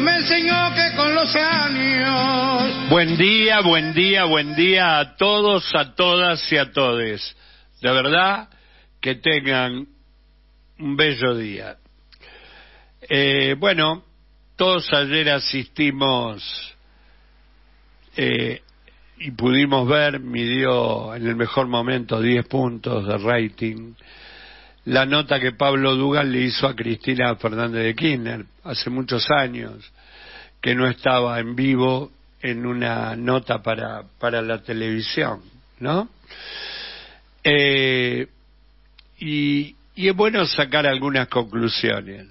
me enseñó que con los años. Buen día, buen día, buen día a todos, a todas y a todes. De verdad que tengan un bello día. Eh, bueno, todos ayer asistimos eh, y pudimos ver, midió en el mejor momento 10 puntos de rating la nota que Pablo Dugal le hizo a Cristina Fernández de Kirchner hace muchos años, que no estaba en vivo en una nota para, para la televisión, ¿no? Eh, y, y es bueno sacar algunas conclusiones.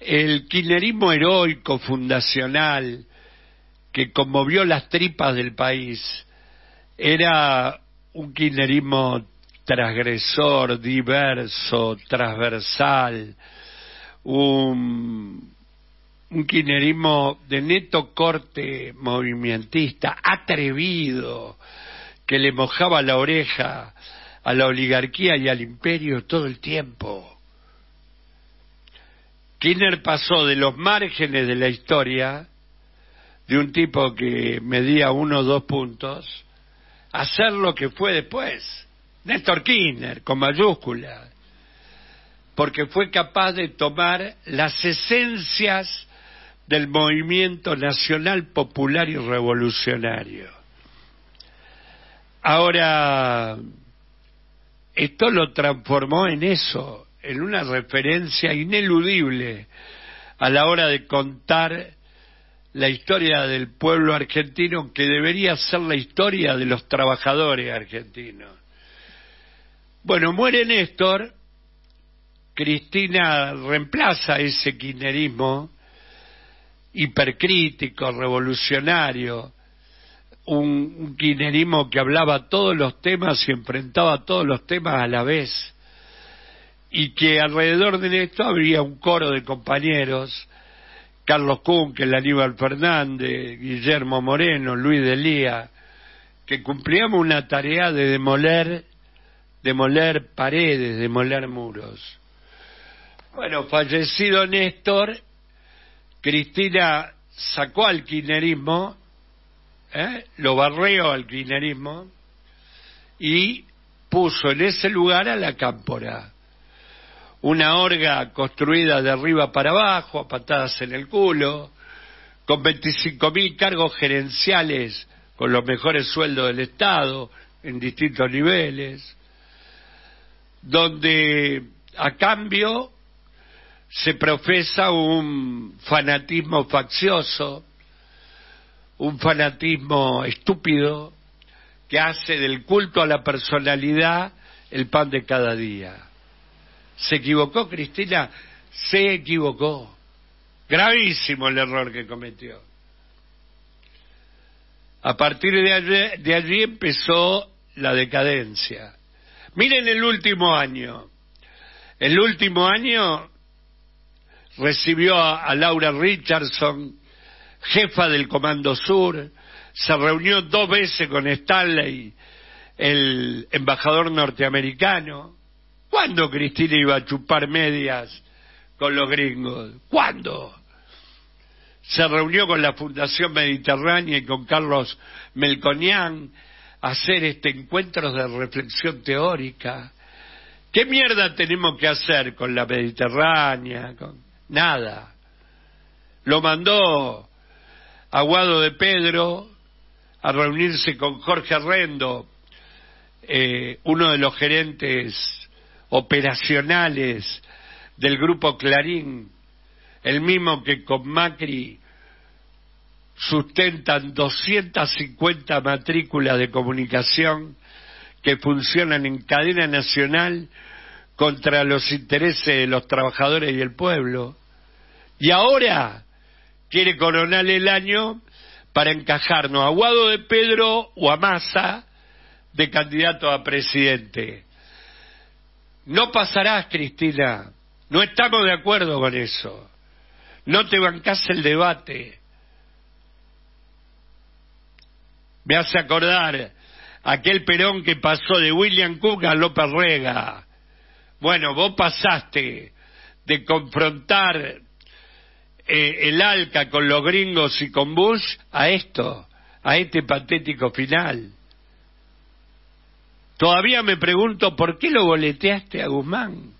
El kirchnerismo heroico, fundacional, que conmovió las tripas del país, era un kirchnerismo transgresor, diverso, transversal, un, un de neto corte movimentista, atrevido, que le mojaba la oreja a la oligarquía y al imperio todo el tiempo. ...Kiner pasó de los márgenes de la historia, de un tipo que medía uno o dos puntos, a ser lo que fue después Néstor Kirchner, con mayúscula, porque fue capaz de tomar las esencias del movimiento nacional popular y revolucionario. Ahora, esto lo transformó en eso, en una referencia ineludible a la hora de contar la historia del pueblo argentino que debería ser la historia de los trabajadores argentinos. Bueno, muere Néstor, Cristina reemplaza ese kirchnerismo hipercrítico, revolucionario, un, un que hablaba todos los temas y enfrentaba todos los temas a la vez, y que alrededor de esto había un coro de compañeros, Carlos Kunkel, Aníbal Fernández, Guillermo Moreno, Luis Lía, que cumplíamos una tarea de demoler demoler paredes, demoler muros. Bueno, fallecido Néstor, Cristina sacó al kirchnerismo, ¿eh? lo barreó al kirchnerismo y puso en ese lugar a la cámpora. Una orga construida de arriba para abajo, a patadas en el culo, con 25.000 cargos gerenciales con los mejores sueldos del Estado en distintos niveles, donde a cambio se profesa un fanatismo faccioso, un fanatismo estúpido que hace del culto a la personalidad el pan de cada día. ¿Se equivocó Cristina? Se equivocó. Gravísimo el error que cometió. A partir de allí, empezó la decadencia. Miren el último año. El último año recibió a, Laura Richardson, jefa del Comando Sur, se reunió dos veces con Stanley, el embajador norteamericano. ¿Cuándo Cristina iba a chupar medias con los gringos? ¿Cuándo? Se reunió con la Fundación Mediterránea y con Carlos Melconian hacer este encuentro de reflexión teórica. ¿Qué mierda tenemos que hacer con la Mediterránea? Con... Nada. Lo mandó Aguado de Pedro a reunirse con Jorge Arrendo, eh, uno de los gerentes operacionales del grupo Clarín, el mismo que con Macri sustentan 250 matrículas de comunicación que funcionan en cadena nacional contra los intereses de los trabajadores y el pueblo. Y ahora quiere coronar el año para encajarnos a Guado de Pedro o a Massa de candidato a presidente. No pasarás, Cristina. No estamos de acuerdo con eso. No te bancas el debate. me hace acordar aquel Perón que pasó de William Cook a López Rega. Bueno, vos pasaste de confrontar eh, el ALCA con los gringos y con Bush a esto, a este patético final. Todavía me pregunto por qué lo boleteaste a Guzmán.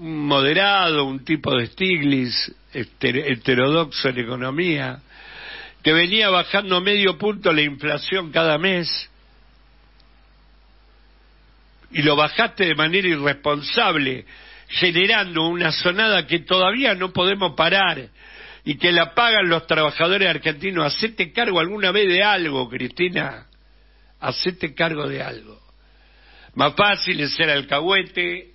Un moderado, un tipo de Stiglitz, este, heterodoxo en economía que venía bajando medio punto la inflación cada mes y lo bajaste de manera irresponsable, generando una sonada que todavía no podemos parar y que la pagan los trabajadores argentinos. Hacete cargo alguna vez de algo, Cristina. Hacete cargo de algo. Más fácil es ser alcahuete,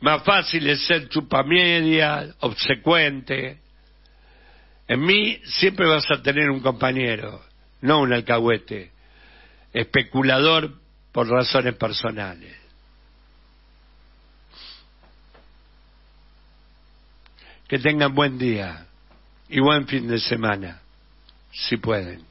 más fácil es ser chupamedia, obsecuente, en mí siempre vas a tener un compañero, no un alcahuete, especulador por razones personales. Que tengan buen día y buen fin de semana, si pueden.